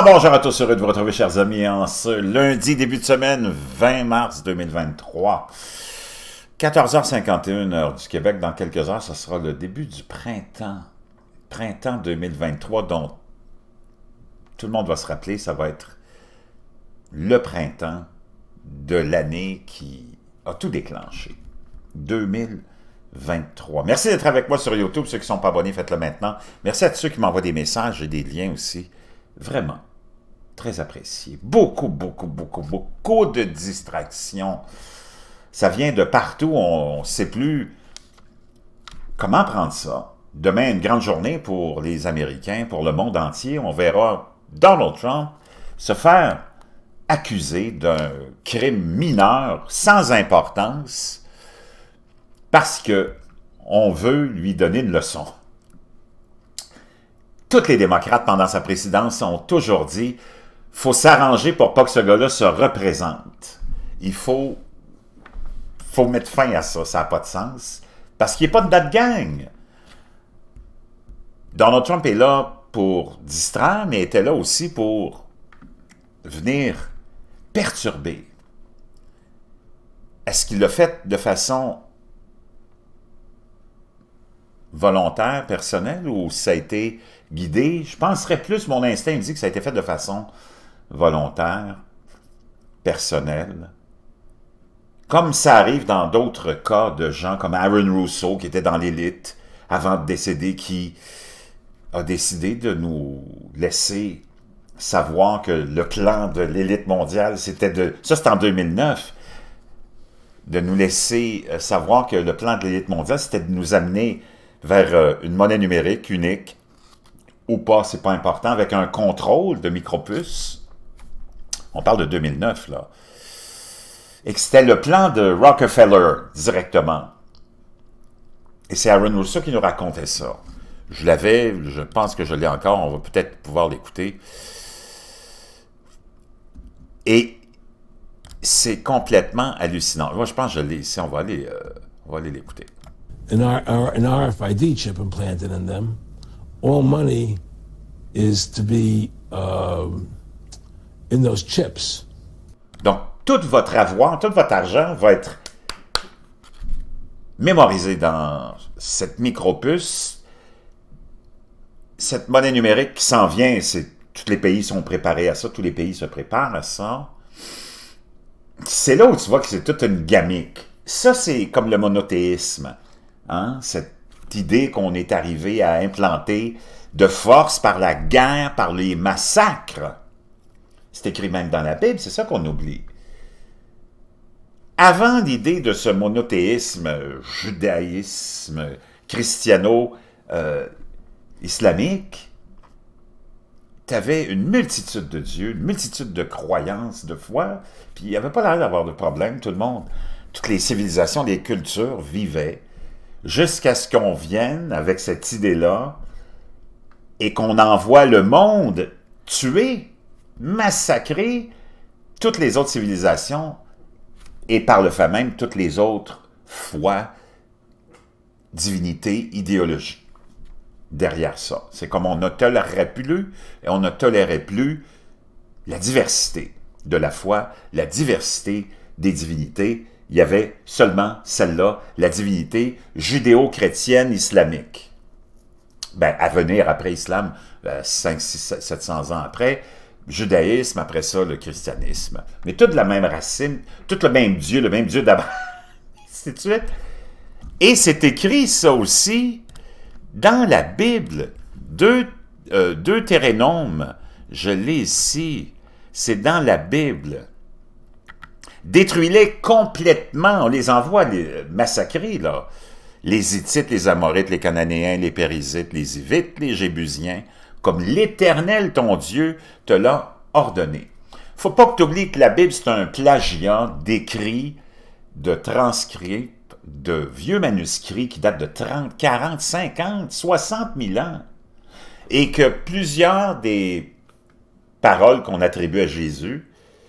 bonjour à tous, heureux de vous retrouver chers amis en ce lundi début de semaine 20 mars 2023. 14h51 heure du Québec, dans quelques heures, ce sera le début du printemps. Printemps 2023 dont tout le monde va se rappeler, ça va être le printemps de l'année qui a tout déclenché. 2023. Merci d'être avec moi sur YouTube. Ceux qui ne sont pas abonnés, faites-le maintenant. Merci à tous ceux qui m'envoient des messages et des liens aussi. Vraiment, très apprécié. Beaucoup, beaucoup, beaucoup, beaucoup de distractions. Ça vient de partout, on ne sait plus comment prendre ça. Demain, une grande journée pour les Américains, pour le monde entier. On verra Donald Trump se faire accuser d'un crime mineur, sans importance, parce qu'on veut lui donner une leçon. Toutes les démocrates pendant sa présidence ont toujours dit faut s'arranger pour pas que ce gars-là se représente. Il faut, faut mettre fin à ça, ça n'a pas de sens. Parce qu'il n'y a pas de date gang. Donald Trump est là pour distraire, mais était là aussi pour venir perturber. Est-ce qu'il l'a fait de façon volontaire, personnelle, ou ça a été guidé? Je penserais plus, mon instinct me dit que ça a été fait de façon volontaire, personnel. comme ça arrive dans d'autres cas de gens comme Aaron Rousseau, qui était dans l'élite avant de décéder, qui a décidé de nous laisser savoir que le plan de l'élite mondiale, c'était de... Ça, c'est en 2009 de nous laisser euh, savoir que le plan de l'élite mondiale, c'était de nous amener vers euh, une monnaie numérique unique, ou pas, c'est pas important, avec un contrôle de micropuces, on parle de 2009, là. Et que c'était le plan de Rockefeller, directement. Et c'est Aaron Russo qui nous racontait ça. Je l'avais, je pense que je l'ai encore, on va peut-être pouvoir l'écouter. Et c'est complètement hallucinant. Moi, je pense que je l'ai ici, euh, on va aller l'écouter. RFID chip implanted in them. All money is to be... Um, chips. Donc, tout votre avoir, tout votre argent va être mémorisé dans cette micropuce. Cette monnaie numérique qui s'en vient, c'est tous les pays sont préparés à ça, tous les pays se préparent à ça. C'est là où tu vois que c'est toute une gamique. Ça, c'est comme le monothéisme. Hein? Cette idée qu'on est arrivé à implanter de force par la guerre, par les massacres c'est écrit même dans la Bible, c'est ça qu'on oublie. Avant l'idée de ce monothéisme euh, judaïsme christiano-islamique, euh, tu avais une multitude de dieux, une multitude de croyances, de foi, puis il n'y avait pas l'air d'avoir de problème. Tout le monde, toutes les civilisations, les cultures vivaient jusqu'à ce qu'on vienne avec cette idée-là et qu'on envoie le monde tuer massacrer toutes les autres civilisations et par le fait même toutes les autres foi, divinités, idéologies derrière ça. C'est comme on ne tolérerait plus et on ne tolérait plus la diversité de la foi, la diversité des divinités. Il y avait seulement celle-là, la divinité judéo-chrétienne islamique. Ben, à venir après l'islam, 500, euh, 700 ans après, judaïsme, après ça, le christianisme. Mais toute la même racine, tout le même Dieu, le même Dieu d'abord. suite. Et c'est écrit, ça aussi, dans la Bible. Deux, euh, je l'ai ici, c'est dans la Bible. Détruis-les complètement, on les envoie les, euh, massacrer, là. Les Hittites, les Amorites, les Cananéens, les Périsites, les Hivites, les Jébusiens, comme l'Éternel ton Dieu te l'a ordonné. Faut pas que tu oublies que la Bible, c'est un plagiat d'écrits, de transcrits, de vieux manuscrits qui datent de 30, 40, 50, 60 000 ans. Et que plusieurs des paroles qu'on attribue à Jésus,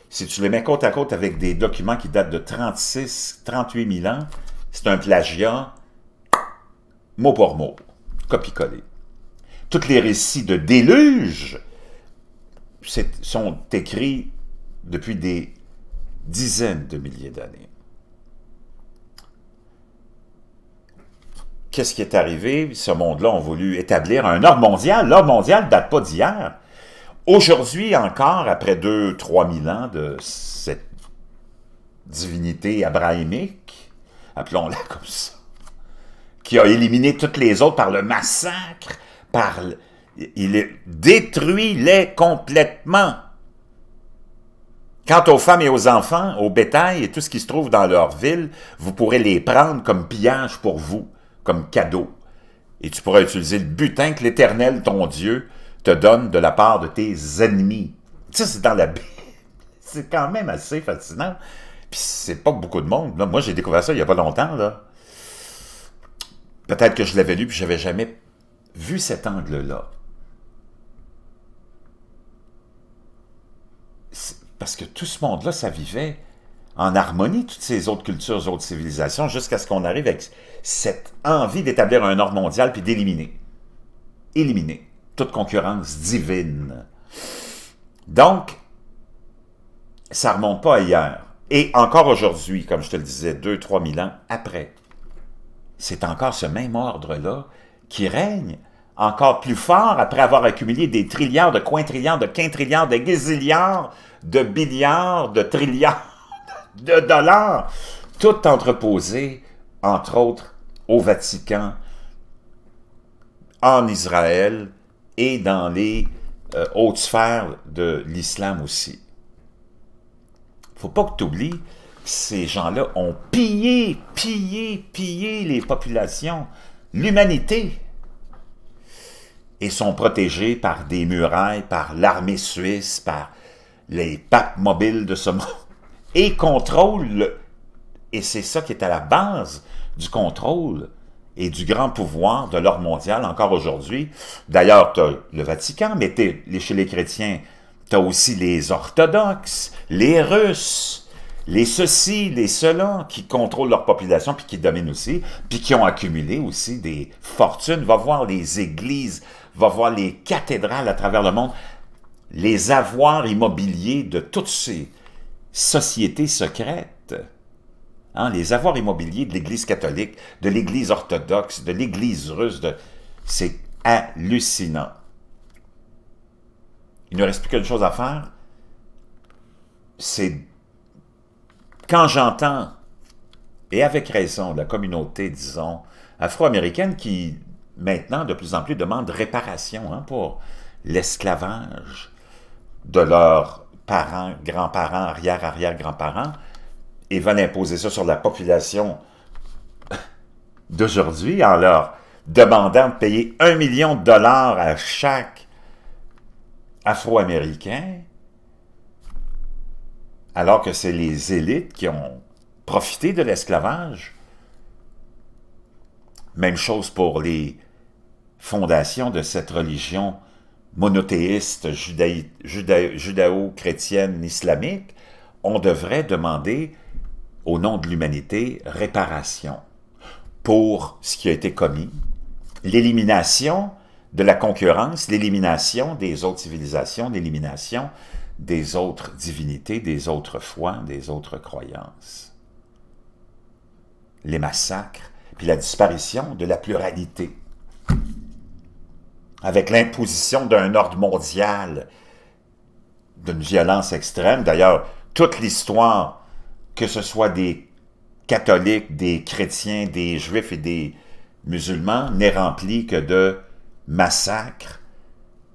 si tu les mets côte à côte avec des documents qui datent de 36, 38 000 ans, c'est un plagiat mot pour mot, copie-coller tous les récits de déluge sont écrits depuis des dizaines de milliers d'années. Qu'est-ce qui est arrivé? Ce monde-là a voulu établir un ordre mondial. L'ordre mondial ne date pas d'hier. Aujourd'hui encore, après 2-3 mille ans de cette divinité abrahamique, appelons-la comme ça, qui a éliminé toutes les autres par le massacre, parle. Il détruit-les complètement. Quant aux femmes et aux enfants, au bétail et tout ce qui se trouve dans leur ville, vous pourrez les prendre comme pillage pour vous, comme cadeau. Et tu pourras utiliser le butin que l'Éternel, ton Dieu, te donne de la part de tes ennemis. Ça, c'est dans la Bible. C'est quand même assez fascinant. Puis c'est pas beaucoup de monde. Moi, j'ai découvert ça il y a pas longtemps. Peut-être que je l'avais lu puis j'avais jamais vu cet angle-là, parce que tout ce monde-là, ça vivait en harmonie, toutes ces autres cultures, autres civilisations, jusqu'à ce qu'on arrive avec cette envie d'établir un ordre mondial puis d'éliminer. Éliminer toute concurrence divine. Donc, ça remonte pas ailleurs. Et encore aujourd'hui, comme je te le disais, 2-3 000 ans après, c'est encore ce même ordre-là qui règne encore plus fort après avoir accumulé des trilliards, de quintrilliards, de quintrilliards, de gazilliards, de billiards, de trilliards de dollars, tout entreposé, entre autres, au Vatican, en Israël et dans les hautes euh, sphères de l'islam aussi. faut pas que tu oublies ces gens-là ont pillé, pillé, pillé les populations l'humanité et sont protégés par des murailles, par l'armée suisse, par les papes mobiles de ce monde, et contrôlent, et c'est ça qui est à la base du contrôle et du grand pouvoir de l'ordre mondial encore aujourd'hui. D'ailleurs, tu as le Vatican, mais chez les chrétiens, tu as aussi les orthodoxes, les Russes, les ceci, les ceux-là qui contrôlent leur population, puis qui dominent aussi, puis qui ont accumulé aussi des fortunes. Va voir les églises, va voir les cathédrales à travers le monde. Les avoirs immobiliers de toutes ces sociétés secrètes. Hein, les avoirs immobiliers de l'Église catholique, de l'Église orthodoxe, de l'Église russe, c'est hallucinant. Il ne reste plus qu'une chose à faire, c'est quand j'entends, et avec raison, la communauté, disons, afro-américaine qui, maintenant, de plus en plus demande réparation hein, pour l'esclavage de leurs parents, grands-parents, arrière-arrière-grands-parents, et veulent imposer ça sur la population d'aujourd'hui en leur demandant de payer un million de dollars à chaque Afro-Américain, alors que c'est les élites qui ont profité de l'esclavage. Même chose pour les fondations de cette religion monothéiste judao chrétienne islamique, on devrait demander, au nom de l'humanité, réparation pour ce qui a été commis, l'élimination de la concurrence, l'élimination des autres civilisations, l'élimination des autres divinités, des autres foi, des autres croyances. Les massacres, puis la disparition de la pluralité. Avec l'imposition d'un ordre mondial, d'une violence extrême. D'ailleurs, toute l'histoire, que ce soit des catholiques, des chrétiens, des juifs et des musulmans, n'est remplie que de massacres,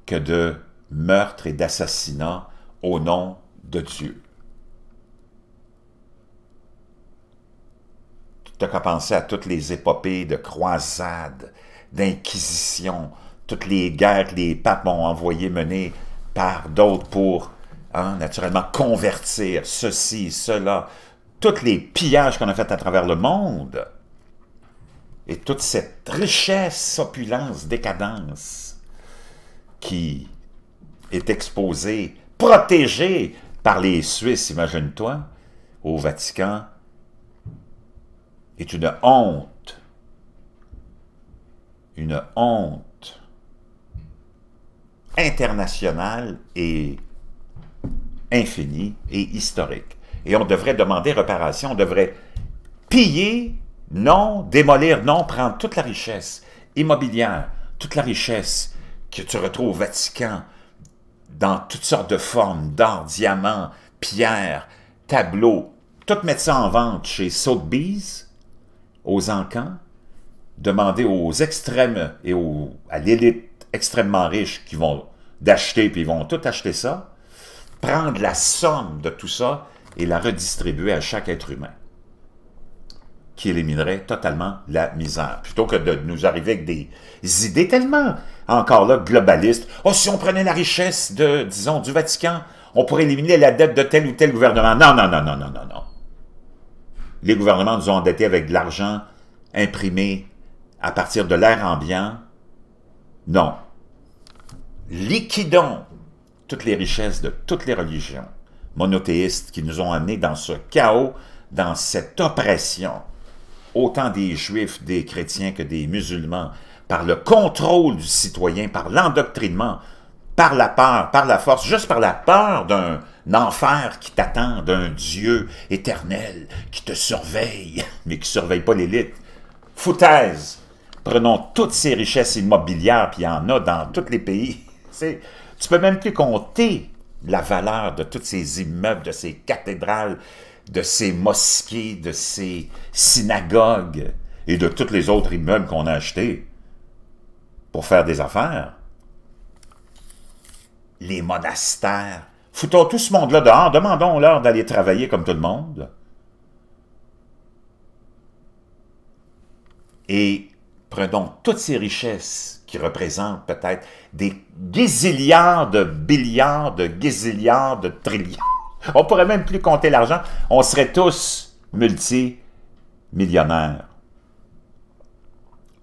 que de meurtres et d'assassinats au nom de Dieu. n'as qu'à penser à toutes les épopées de croisades, d'inquisitions, toutes les guerres que les papes ont envoyées mener par d'autres pour, hein, naturellement, convertir ceci, cela, tous les pillages qu'on a fait à travers le monde, et toute cette richesse, opulence, décadence qui est exposée protégé par les Suisses, imagine-toi, au Vatican, est une honte. Une honte internationale et infinie et historique. Et on devrait demander réparation, on devrait piller, non, démolir, non, prendre toute la richesse immobilière, toute la richesse que tu retrouves au Vatican, dans toutes sortes de formes, d'or, diamants, pierres, tableaux, tout mettre ça en vente chez Sotheby's, aux encans, demander aux extrêmes et à l'élite extrêmement riche qui vont d'acheter, puis ils vont tout acheter ça, prendre la somme de tout ça et la redistribuer à chaque être humain qui éliminerait totalement la misère. Plutôt que de nous arriver avec des idées tellement, encore là, globalistes. Oh, si on prenait la richesse de, disons, du Vatican, on pourrait éliminer la dette de tel ou tel gouvernement. Non, non, non, non, non, non, non. Les gouvernements nous ont endettés avec de l'argent imprimé à partir de l'air ambiant. Non. Liquidons toutes les richesses de toutes les religions monothéistes qui nous ont amenés dans ce chaos, dans cette oppression autant des juifs, des chrétiens que des musulmans, par le contrôle du citoyen, par l'endoctrinement, par la peur, par la force, juste par la peur d'un enfer qui t'attend, d'un Dieu éternel qui te surveille, mais qui surveille pas l'élite. Foutaise! Prenons toutes ces richesses immobilières, puis il y en a dans tous les pays. Tu tu peux même plus compter la valeur de tous ces immeubles, de ces cathédrales, de ces mosquées, de ces synagogues et de tous les autres immeubles qu'on a achetés pour faire des affaires. Les monastères. Foutons tout ce monde-là dehors, demandons-leur d'aller travailler comme tout le monde. Et prenons toutes ces richesses qui représentent peut-être des gazilliards de billiards, de gazilliards de trilliards on pourrait même plus compter l'argent. On serait tous multimillionnaires.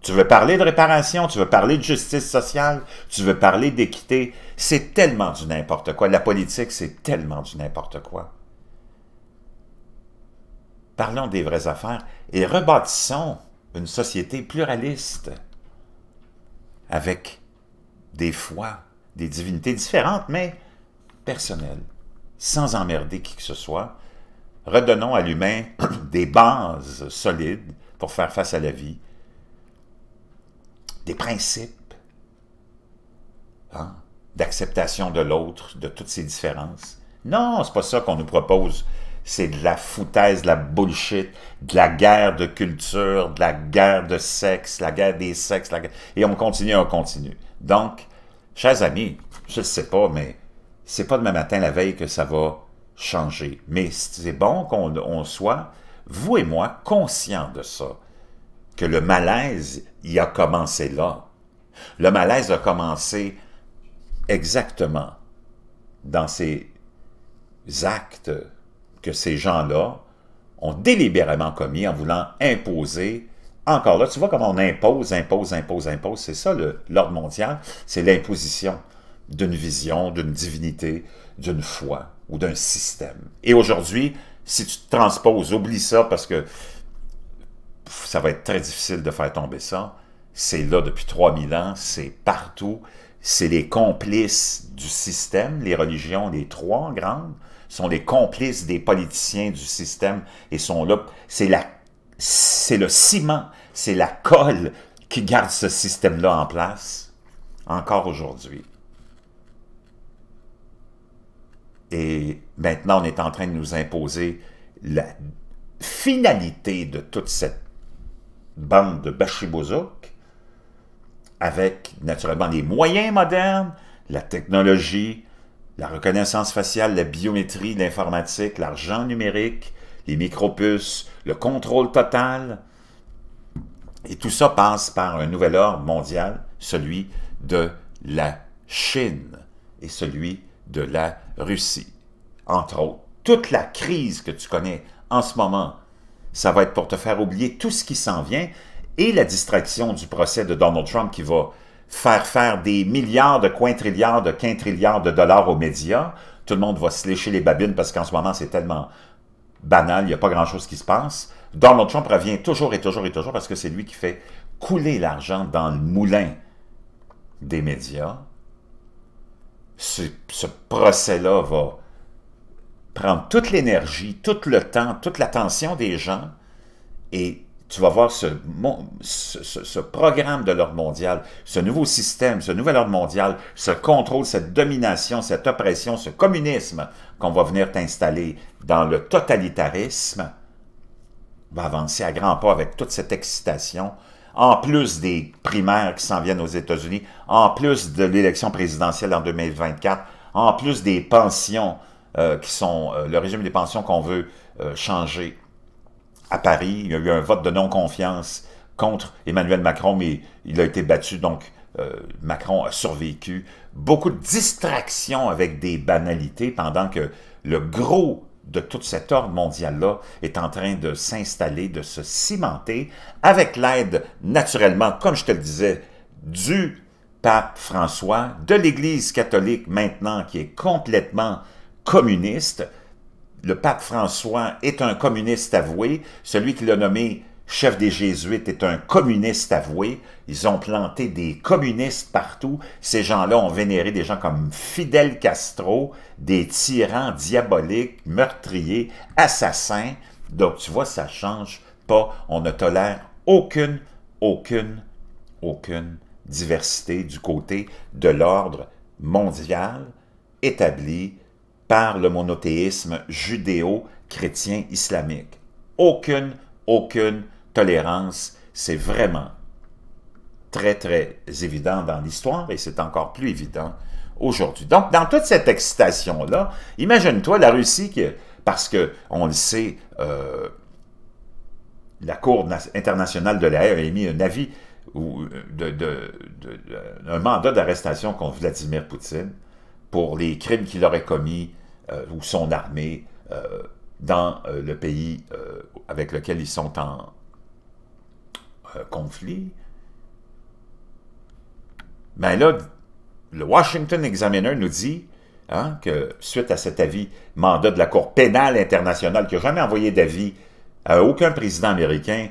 Tu veux parler de réparation, tu veux parler de justice sociale, tu veux parler d'équité. C'est tellement du n'importe quoi. La politique, c'est tellement du n'importe quoi. Parlons des vraies affaires et rebâtissons une société pluraliste avec des fois, des divinités différentes, mais personnelles sans emmerder qui que ce soit, redonnons à l'humain des bases solides pour faire face à la vie, des principes hein, d'acceptation de l'autre, de toutes ses différences. Non, c'est pas ça qu'on nous propose. C'est de la foutaise, de la bullshit, de la guerre de culture, de la guerre de sexe, la guerre des sexes, et on continue, on continue. Donc, chers amis, je ne sais pas, mais c'est pas demain matin, la veille, que ça va changer. Mais c'est bon qu'on soit, vous et moi, conscients de ça, que le malaise, il a commencé là. Le malaise a commencé exactement dans ces actes que ces gens-là ont délibérément commis en voulant imposer. Encore là, tu vois comment on impose, impose, impose, impose. C'est ça l'ordre mondial, c'est l'imposition d'une vision, d'une divinité, d'une foi ou d'un système. Et aujourd'hui, si tu te transposes, oublie ça parce que ça va être très difficile de faire tomber ça. C'est là depuis 3000 ans, c'est partout. C'est les complices du système, les religions, les trois grandes, sont les complices des politiciens du système et sont là. C'est c'est le ciment, c'est la colle qui garde ce système-là en place encore aujourd'hui. Et maintenant, on est en train de nous imposer la finalité de toute cette bande de Bachibouzouk, avec naturellement les moyens modernes, la technologie, la reconnaissance faciale, la biométrie, l'informatique, l'argent numérique, les micropuces, le contrôle total. Et tout ça passe par un nouvel ordre mondial, celui de la Chine et celui de la Russie, entre autres. Toute la crise que tu connais en ce moment, ça va être pour te faire oublier tout ce qui s'en vient et la distraction du procès de Donald Trump qui va faire faire des milliards de quintrilliards de quintrilliards de dollars aux médias. Tout le monde va se lécher les babines parce qu'en ce moment, c'est tellement banal, il n'y a pas grand-chose qui se passe. Donald Trump revient toujours et toujours et toujours parce que c'est lui qui fait couler l'argent dans le moulin des médias ce, procès-là va prendre toute l'énergie, tout le temps, toute l'attention des gens et tu vas voir ce, ce programme de l'ordre mondial, ce nouveau système, ce nouvel ordre mondial, ce contrôle, cette domination, cette oppression, ce communisme qu'on va venir t'installer dans le totalitarisme, va avancer à grands pas avec toute cette excitation en plus des primaires qui s'en viennent aux États-Unis, en plus de l'élection présidentielle en 2024, en plus des pensions euh, qui sont euh, le régime des pensions qu'on veut euh, changer à Paris. Il y a eu un vote de non-confiance contre Emmanuel Macron, mais il a été battu, donc Macron a survécu. Beaucoup de distractions avec des banalités pendant que le gros de toute cet ordre mondiale là est en train de s'installer, de se cimenter, avec l'aide, naturellement, comme je te le disais, du pape François, de l'Église catholique maintenant qui est complètement communiste. Le pape François est un communiste avoué, celui qui l'a nommé chef des Jésuites, est un communiste avoué. Ils ont planté des communistes partout. Ces gens-là ont vénéré des gens comme Fidel Castro, des tyrans diaboliques, meurtriers, assassins. Donc, tu vois, ça change pas. On ne tolère aucune, aucune, aucune diversité du côté de l'ordre mondial établi par le monothéisme judéo-chrétien islamique. Aucune, aucune tolérance, c'est vraiment très, très évident dans l'histoire et c'est encore plus évident aujourd'hui. Donc, dans toute cette excitation-là, imagine-toi la Russie qui, parce que, on le sait, euh, la Cour internationale de la a émis un avis ou un mandat d'arrestation contre Vladimir Poutine pour les crimes qu'il aurait commis euh, ou son armée euh, dans le pays avec lequel ils sont en, euh, conflit. Mais ben là, le Washington Examiner nous dit hein, que, suite à cet avis, mandat de la Cour pénale internationale, qui n'a jamais envoyé d'avis à aucun président américain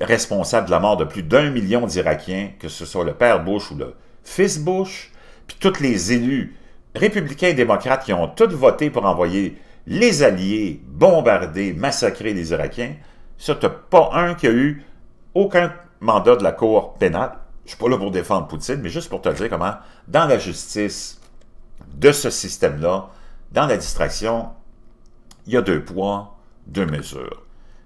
responsable de la mort de plus d'un million d'Irakiens, que ce soit le père Bush ou le fils Bush, puis tous les élus républicains et démocrates qui ont tous voté pour envoyer les alliés bombarder, massacrer les Irakiens, ça, n'est pas un qui a eu aucun mandat de la Cour pénale. Je ne suis pas là pour défendre Poutine, mais juste pour te dire comment, dans la justice de ce système-là, dans la distraction, il y a deux poids, deux mesures.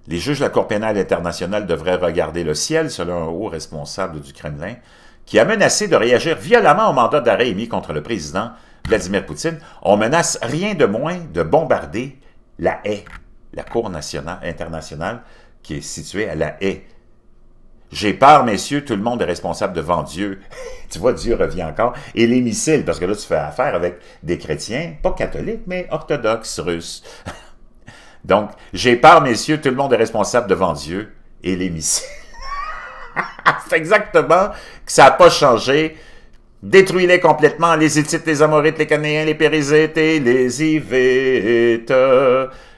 Les juges de la Cour pénale internationale devraient regarder le ciel, selon un haut responsable du Kremlin, qui a menacé de réagir violemment au mandat d'arrêt émis contre le président Vladimir Poutine. On menace rien de moins de bombarder la haie, la Cour nationale, internationale qui est située à la haie j'ai peur, messieurs, tout le monde est responsable devant Dieu. tu vois, Dieu revient encore. Et les missiles, parce que là, tu fais affaire avec des chrétiens, pas catholiques, mais orthodoxes russes. Donc, j'ai peur, messieurs, tout le monde est responsable devant Dieu. Et les missiles. C'est exactement que ça n'a pas changé. Détruis-les complètement, les Hittites, les Amorites, les Canéens, les Périsites et les Ivites,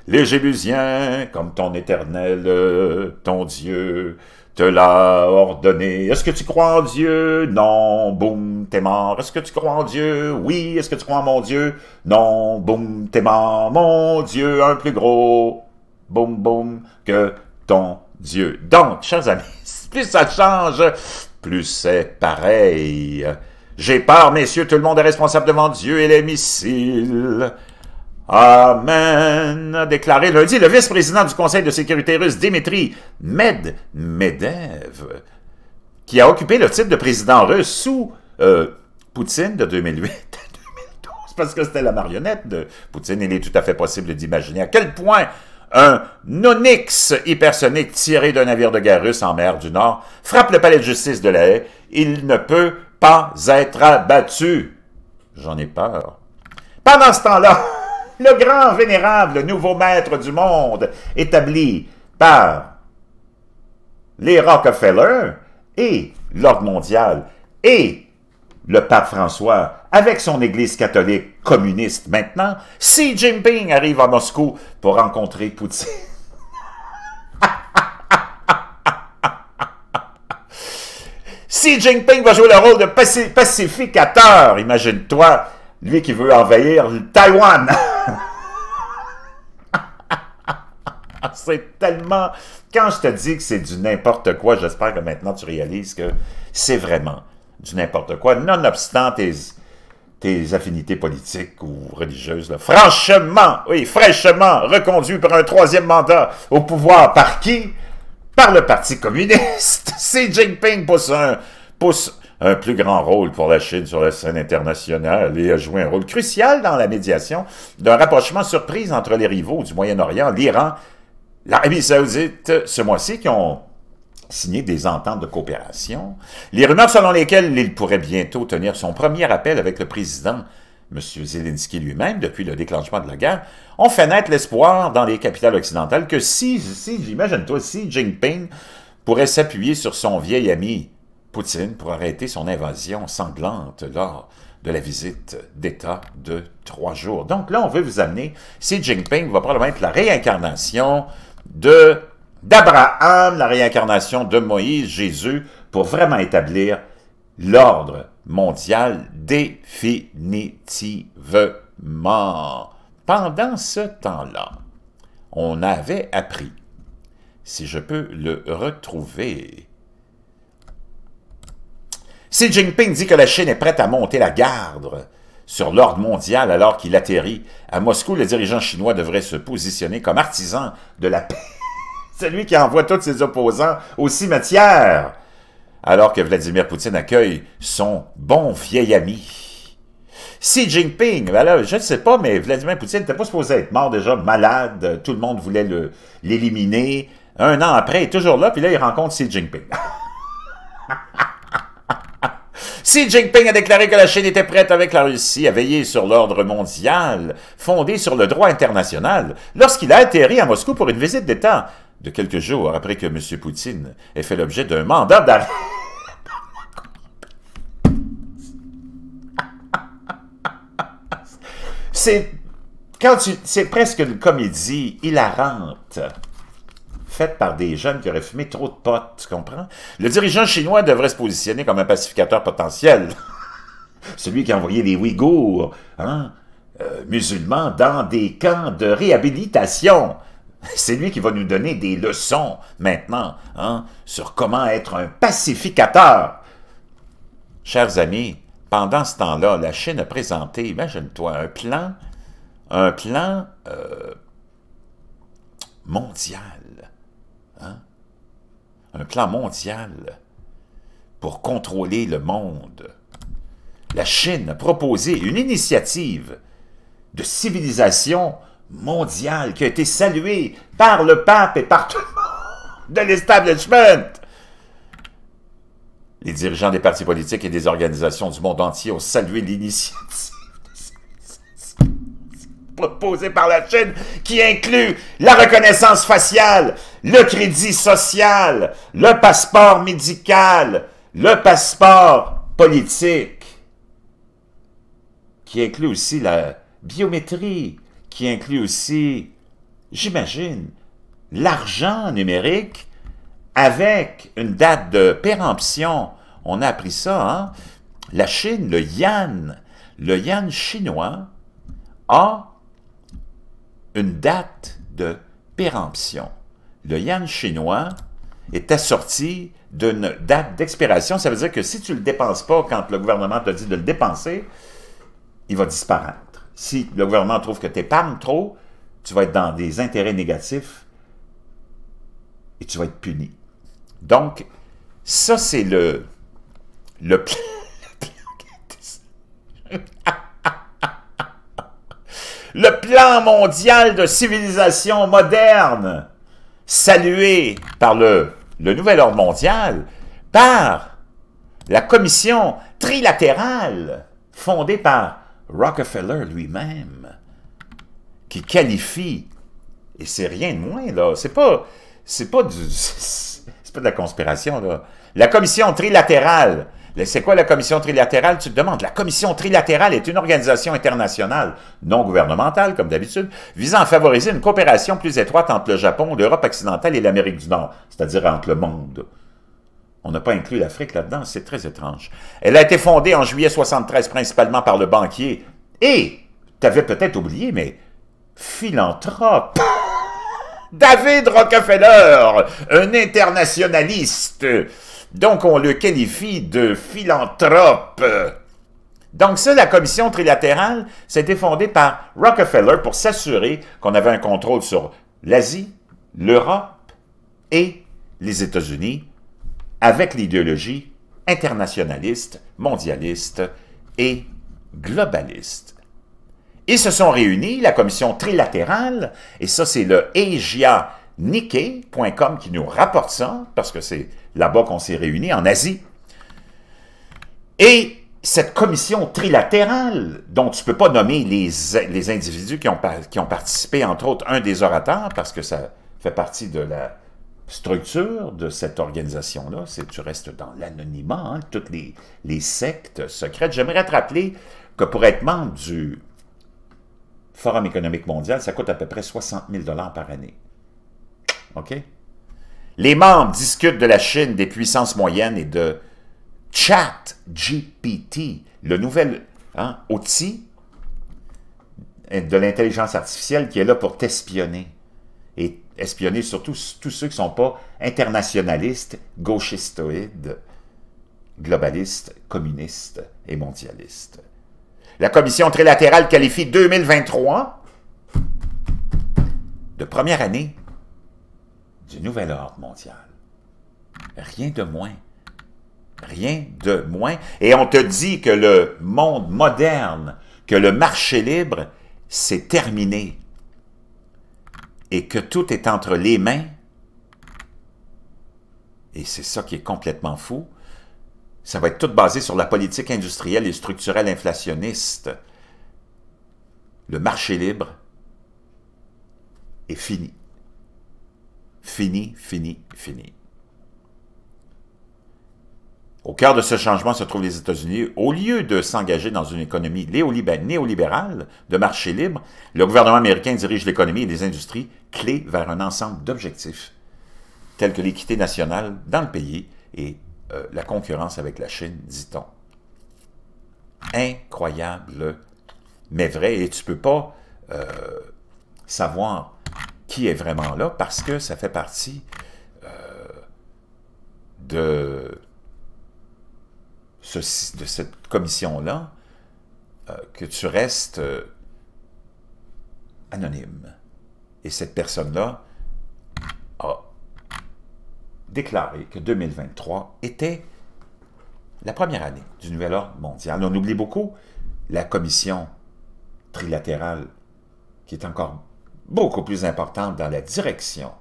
les Jébusiens, comme ton éternel, ton Dieu, te l'a ordonné. Est-ce que tu crois en Dieu? Non, boum, t'es mort. Est-ce que tu crois en Dieu? Oui. Est-ce que tu crois en mon Dieu? Non, boum, t'es mort. Mon Dieu, un plus gros, boum, boum, que ton Dieu. Donc, chers amis, plus ça change, plus c'est pareil. J'ai peur, messieurs, tout le monde est responsable devant Dieu et les missiles. Amen, a déclaré lundi le vice-président du Conseil de sécurité russe, Dimitri Medvedev, qui a occupé le titre de président russe sous euh, Poutine de 2008 à 2012, parce que c'était la marionnette de Poutine. Il est tout à fait possible d'imaginer à quel point un Nonix hypersonique tiré d'un navire de guerre russe en mer du Nord frappe le palais de justice de La Haye. Il ne peut pas être abattu. J'en ai peur. Pendant ce temps-là, le grand vénérable nouveau maître du monde établi par les Rockefeller et l'Ordre mondial et le pape François avec son Église catholique communiste maintenant, Xi Jinping arrive à Moscou pour rencontrer Poutine. Xi Jinping va jouer le rôle de pacificateur, imagine-toi. Lui qui veut envahir Taïwan. c'est tellement... Quand je te dis que c'est du n'importe quoi, j'espère que maintenant tu réalises que c'est vraiment du n'importe quoi, nonobstant tes, tes affinités politiques ou religieuses. Franchement, oui, fraîchement reconduit par un troisième mandat au pouvoir par qui? Par le Parti communiste. C'est Jinping pousse un un plus grand rôle pour la Chine sur la scène internationale et a joué un rôle crucial dans la médiation d'un rapprochement surprise entre les rivaux du Moyen-Orient, l'Iran, l'Arabie saoudite, ce mois-ci, qui ont signé des ententes de coopération, les rumeurs selon lesquelles il pourrait bientôt tenir son premier appel avec le président M. Zelensky lui-même, depuis le déclenchement de la guerre, ont fait naître l'espoir dans les capitales occidentales que si, si j'imagine toi, si Jinping pourrait s'appuyer sur son vieil ami Poutine pour arrêter son invasion sanglante lors de la visite d'État de trois jours. Donc là, on veut vous amener, Xi Jinping va probablement être la réincarnation de d'Abraham, la réincarnation de Moïse, Jésus, pour vraiment établir l'ordre mondial définitivement. Pendant ce temps-là, on avait appris, si je peux le retrouver, Xi Jinping dit que la Chine est prête à monter la garde sur l'ordre mondial alors qu'il atterrit. À Moscou, le dirigeant chinois devrait se positionner comme artisan de la paix. Celui qui envoie tous ses opposants au cimetière. Alors que Vladimir Poutine accueille son bon vieil ami. Xi Jinping, ben je ne sais pas, mais Vladimir Poutine n'était pas supposé être mort déjà, malade, tout le monde voulait l'éliminer. Un an après, il est toujours là, puis là, il rencontre Xi Jinping. Si Jinping a déclaré que la Chine était prête avec la Russie à veiller sur l'ordre mondial, fondé sur le droit international, lorsqu'il a atterri à Moscou pour une visite d'État, de quelques jours après que M. Poutine ait fait l'objet d'un mandat d'arrêt. C'est quand c'est presque une comédie hilarante. Faites par des jeunes qui auraient fumé trop de potes, tu comprends? Le dirigeant chinois devrait se positionner comme un pacificateur potentiel. Celui qui a envoyé les Ouïghours, hein, euh, musulmans, dans des camps de réhabilitation. C'est lui qui va nous donner des leçons maintenant hein, sur comment être un pacificateur. Chers amis, pendant ce temps-là, la Chine a présenté, imagine-toi, un plan, un plan euh, mondial un plan mondial pour contrôler le monde. La Chine a proposé une initiative de civilisation mondiale qui a été saluée par le pape et par tout le monde de l'establishment. Les dirigeants des partis politiques et des organisations du monde entier ont salué l'initiative proposé par la Chine qui inclut la reconnaissance faciale, le crédit social, le passeport médical, le passeport politique, qui inclut aussi la biométrie, qui inclut aussi, j'imagine, l'argent numérique avec une date de péremption. On a appris ça, hein? La Chine, le yuan, le yuan chinois a une date de péremption. Le yuan chinois est assorti d'une date d'expiration. Ça veut dire que si tu ne le dépenses pas quand le gouvernement te dit de le dépenser, il va disparaître. Si le gouvernement trouve que tu épargnes trop, tu vas être dans des intérêts négatifs et tu vas être puni. Donc, ça, c'est le, le le plan mondial de civilisation moderne, salué par le, Nouvel Ordre mondial, par la commission trilatérale fondée par Rockefeller lui-même, qui qualifie, et c'est rien de moins, là, c'est pas, pas c'est pas de la conspiration, là, la commission trilatérale c'est quoi la commission trilatérale? Tu te demandes. La commission trilatérale est une organisation internationale, non gouvernementale, comme d'habitude, visant à favoriser une coopération plus étroite entre le Japon, l'Europe occidentale et l'Amérique du Nord, c'est-à-dire entre le monde. On n'a pas inclus l'Afrique là-dedans, c'est très étrange. Elle a été fondée en juillet 73 principalement par le banquier et, tu avais peut-être oublié, mais philanthrope. David Rockefeller, un internationaliste donc, on le qualifie de philanthrope. Donc ça, la commission trilatérale, c'était fondée par Rockefeller pour s'assurer qu'on avait un contrôle sur l'Asie, l'Europe et les États-Unis avec l'idéologie internationaliste, mondialiste et globaliste. Ils se sont réunis, la commission trilatérale, et ça c'est le Asia Nikkei.com qui nous rapporte ça, parce que c'est là-bas qu'on s'est réunis, en Asie. Et cette commission trilatérale, dont tu ne peux pas nommer les, les individus qui ont, qui ont, participé, entre autres un des orateurs, parce que ça fait partie de la structure de cette organisation-là, c'est tu restes dans l'anonymat, hein, toutes les, les sectes secrètes. J'aimerais te rappeler que pour être membre du Forum économique mondial, ça coûte à peu près 60 000 par année. OK? Les membres discutent de la Chine, des puissances moyennes et de Chat GPT, le nouvel hein, outil de l'intelligence artificielle qui est là pour t'espionner. Et espionner surtout tous ceux qui ne sont pas internationalistes, gauchistoïdes, globalistes, communistes et mondialistes. La commission trilatérale qualifie 2023 de première année du nouvel ordre mondial. Rien de moins. Rien de moins. Et on te dit que le monde moderne, que le marché libre, c'est terminé. Et que tout est entre les mains. Et c'est ça qui est complètement fou. Ça va être tout basé sur la politique industrielle et structurelle inflationniste. Le marché libre est fini. Fini, fini, fini. Au cœur de ce changement se trouvent les États-Unis. Au lieu de s'engager dans une économie néolibérale de marché libre, le gouvernement américain dirige l'économie et les industries clés vers un ensemble d'objectifs, tels que l'équité nationale dans le pays et euh, la concurrence avec la Chine, dit-on. Incroyable, mais vrai, et tu ne peux pas euh, savoir qui est vraiment là parce que ça fait partie euh, de, de cette commission-là euh, que tu restes euh, anonyme. Et cette personne-là a déclaré que 2023 était la première année du Nouvel Ordre mondial. On oublie beaucoup la commission trilatérale qui est encore beaucoup plus importante dans la direction,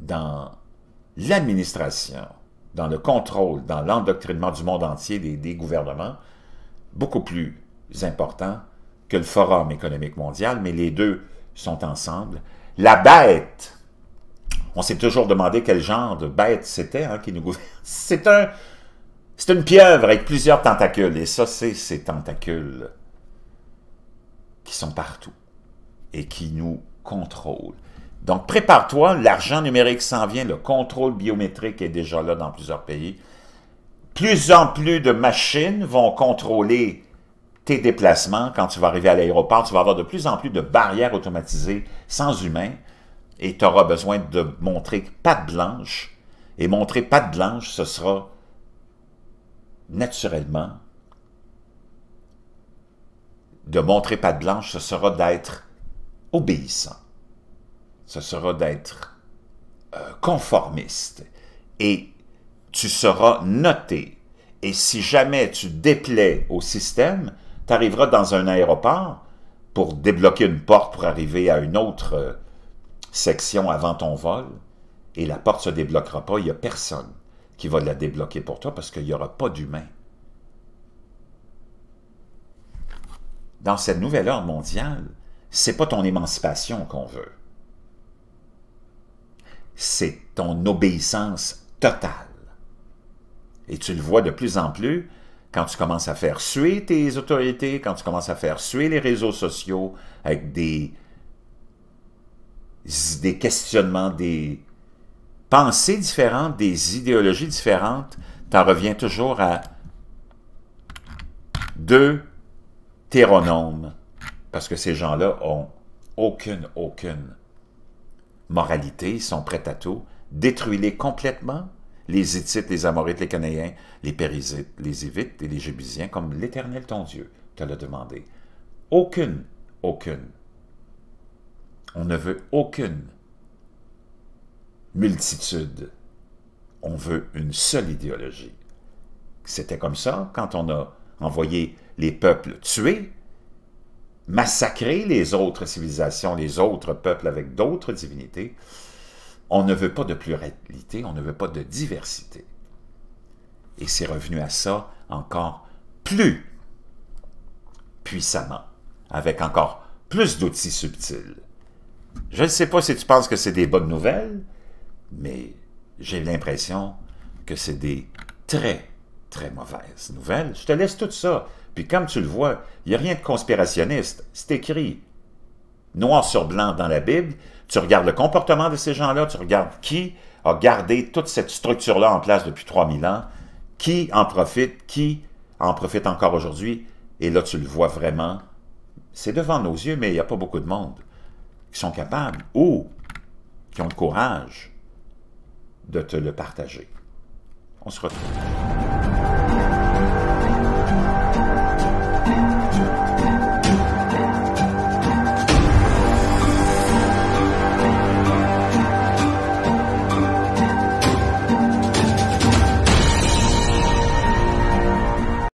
dans l'administration, dans le contrôle, dans l'endoctrinement du monde entier des, gouvernements, beaucoup plus important que le Forum économique mondial, mais les deux sont ensemble. La bête, on s'est toujours demandé quel genre de bête c'était hein, qui nous gouverne. C'est un, une pieuvre avec plusieurs tentacules, et ça, c'est ses tentacules qui sont partout et qui nous contrôlent. Donc, prépare-toi, l'argent numérique s'en vient, le contrôle biométrique est déjà là dans plusieurs pays. Plus en plus de machines vont contrôler tes déplacements. Quand tu vas arriver à l'aéroport, tu vas avoir de plus en plus de barrières automatisées sans humain et tu auras besoin de montrer patte blanche. Et montrer patte blanche, ce sera naturellement de montrer de blanche, ce sera d'être obéissant. Ce sera d'être euh, conformiste. Et tu seras noté. Et si jamais tu déplais au système, tu arriveras dans un aéroport pour débloquer une porte pour arriver à une autre euh, section avant ton vol, et la porte ne se débloquera pas, il n'y a personne qui va la débloquer pour toi parce qu'il n'y aura pas d'humain. dans cette nouvelle ordre mondiale, c'est pas ton émancipation qu'on veut. C'est ton obéissance totale. Et tu le vois de plus en plus quand tu commences à faire suer tes autorités, quand tu commences à faire suer les réseaux sociaux avec des, des questionnements, des pensées différentes, des idéologies différentes, tu en reviens toujours à deux hétéronome, parce que ces gens-là ont aucune, aucune moralité, ils sont prêts à tout, détruis-les complètement, les Hittites, les Amorites, les Canéens, les Périsites, les Évites et les Jébusiens, comme l'Éternel ton Dieu te l'a demandé. Aucune, aucune. On ne veut aucune multitude. On veut une seule idéologie. C'était comme ça quand on a envoyé les peuples tués, massacrer les autres civilisations, les autres peuples avec d'autres divinités. On ne veut pas de pluralité, on ne veut pas de diversité. Et c'est revenu à ça encore plus puissamment, avec encore plus d'outils subtils. Je ne sais pas si tu penses que c'est des bonnes nouvelles, mais j'ai l'impression que c'est des très, très mauvaises nouvelles. Je te laisse tout ça puis comme tu le vois, il n'y a rien de conspirationniste, c'est écrit. Noir sur blanc dans la Bible, tu regardes le comportement de ces gens-là, tu regardes qui a gardé toute cette structure-là en place depuis 3000 ans, qui en profite, qui en profite encore aujourd'hui, et là tu le vois vraiment. C'est devant nos yeux, mais il n'y a pas beaucoup de monde qui sont capables ou qui ont le courage de te le partager. On se retrouve.